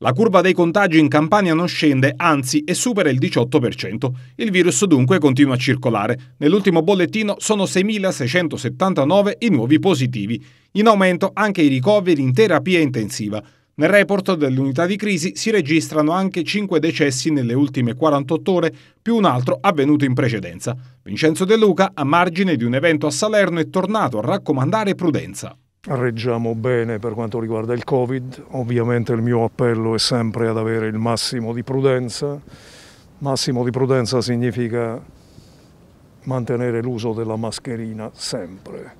La curva dei contagi in Campania non scende, anzi, è supera il 18%. Il virus dunque continua a circolare. Nell'ultimo bollettino sono 6.679 i nuovi positivi. In aumento anche i ricoveri in terapia intensiva. Nel report dell'unità di crisi si registrano anche 5 decessi nelle ultime 48 ore, più un altro avvenuto in precedenza. Vincenzo De Luca, a margine di un evento a Salerno, è tornato a raccomandare prudenza reggiamo bene per quanto riguarda il Covid, ovviamente il mio appello è sempre ad avere il massimo di prudenza, massimo di prudenza significa mantenere l'uso della mascherina sempre,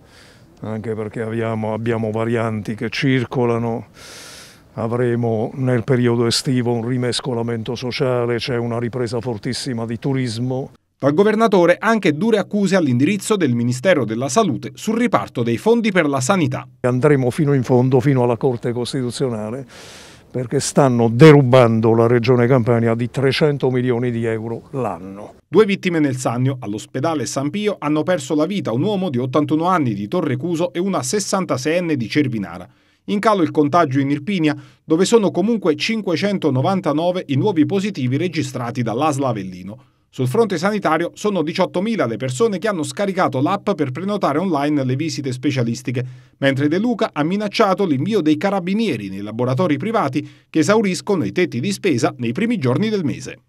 anche perché abbiamo, abbiamo varianti che circolano, avremo nel periodo estivo un rimescolamento sociale, c'è una ripresa fortissima di turismo. Dal governatore anche dure accuse all'indirizzo del Ministero della Salute sul riparto dei fondi per la sanità. Andremo fino in fondo, fino alla Corte Costituzionale, perché stanno derubando la Regione Campania di 300 milioni di euro l'anno. Due vittime nel Sannio, all'ospedale San Pio, hanno perso la vita un uomo di 81 anni di Torrecuso e una 66enne di Cervinara. In calo il contagio in Irpinia, dove sono comunque 599 i nuovi positivi registrati dall'Asla Avellino. Sul fronte sanitario sono 18.000 le persone che hanno scaricato l'app per prenotare online le visite specialistiche, mentre De Luca ha minacciato l'invio dei carabinieri nei laboratori privati che esauriscono i tetti di spesa nei primi giorni del mese.